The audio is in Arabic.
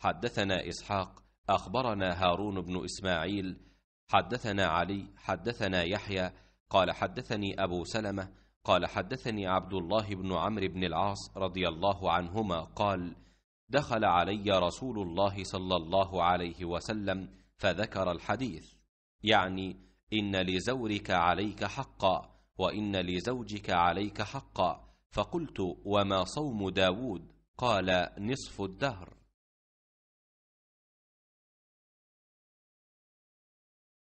حدثنا إسحاق أخبرنا هارون بن إسماعيل حدثنا علي حدثنا يحيى قال حدثني أبو سلمة قال حدثني عبد الله بن عمرو بن العاص رضي الله عنهما قال دخل علي رسول الله صلى الله عليه وسلم فذكر الحديث يعني إن لزورك عليك حقا وإن لزوجك عليك حقا فقلت وما صوم داود قال نصف الدهر